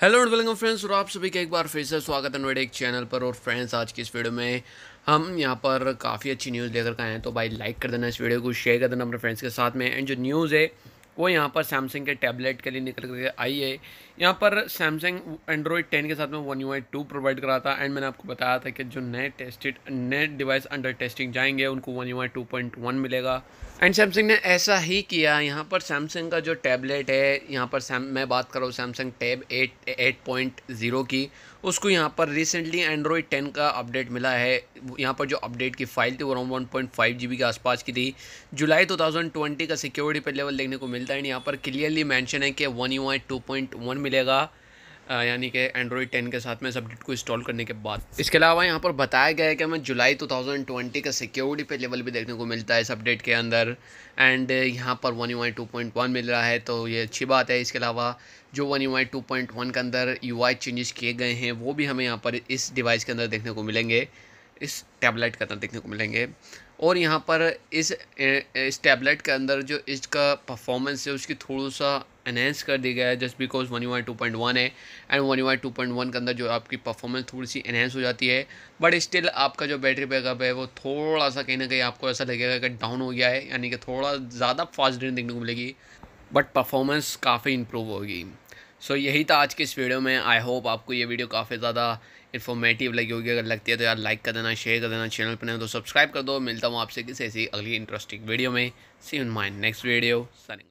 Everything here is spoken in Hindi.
हेलो एंड वेलकम फ्रेंड्स और आप सभी का एक बार फिर से स्वागत है नोएडा एक चैनल पर और फ्रेंड्स आज की इस वीडियो में हम यहाँ पर काफ़ी अच्छी न्यूज़ लेकर के आए हैं तो भाई लाइक कर देना इस वीडियो को शेयर कर देना अपने फ्रेंड्स के साथ में एंड जो न्यूज़ है वो यहाँ पर सैमसंग के टैबलेट के लिए निकल कर आई है यहाँ पर सैमसंग एंड्रॉयड टेन के साथ में वन यू आई टू प्रोवाइड करा था एंड मैंने आपको बताया था कि जो नए टेस्टेड नए डिवाइस अंडर टेस्टिंग जाएंगे उनको one UI two to point one मिलेगा एंड सैमसंग ने ऐसा ही किया यहाँ पर सैमसंग का जो टैबलेट है यहाँ पर सैम मैं बात कर रहा हूँ Samsung tab eight eight point zero की उसको यहाँ पर रिसेंटली एंड्रॉयड टेन का अपडेट मिला है यहाँ पर जो अपडेट की फाइल थी वो around one point five G B के आसपास की थी जुलाई टू थाउजेंड ट्वेंटी का सिक्योरिटी पर लेवल देखने को मिल मिलता है यहाँ पर क्लियरली मेंशन है कि one UI two to point one मिलेगा यानी कि एंड्रॉयड टेन के साथ में इस अपडेट को इंस्टॉल करने के बाद इसके अलावा यहाँ पर बताया गया है कि हमें जुलाई 2020 का सिक्योरिटी पे लेवल भी देखने को मिलता है इस अपडेट के अंदर एंड यहाँ पर one UI two to point one मिल रहा है तो ये अच्छी बात है इसके अलावा जो one UI two to point one के अंदर यू आई चेंजेस किए गए हैं वो भी हमें यहाँ पर इस डिवाइस के अंदर देखने को मिलेंगे इस टैबलेट के अंदर देखने को मिलेंगे और यहाँ पर इस इस टैबलेट के अंदर जो इसका परफॉर्मेंस है उसकी थोड़ा सा एनहेंस कर दिया गया है just because one U two point one है and one U two point one के अंदर जो आपकी परफॉर्मेंस थोड़ी सी एनहेंस हो जाती है बट स्टिल आपका जो बैटरी बैकअप है वो थोड़ा सा कहीं ना कहीं आपको ऐसा लगेगा कि डाउन हो गया है यानी कि थोड़ा ज़्यादा फास्ट रेंज देखने को मिलेगी बट परफॉर्मेंस काफ़ी इंप्रूव होगी सो so, यही था आज के इस वीडियो में आई होप आपको ये वीडियो काफ़ी ज़्यादा इन्फॉर्मेटिव लगी होगी अगर लगती है तो यार लाइक कर देना शेयर कर देना चैनल पर नहीं तो सब्सक्राइब कर दो मिलता हूँ आपसे किसी ऐसी अगली इंटरेस्टिंग वीडियो में सी इन माई नेक्स्ट वीडियो सनिंग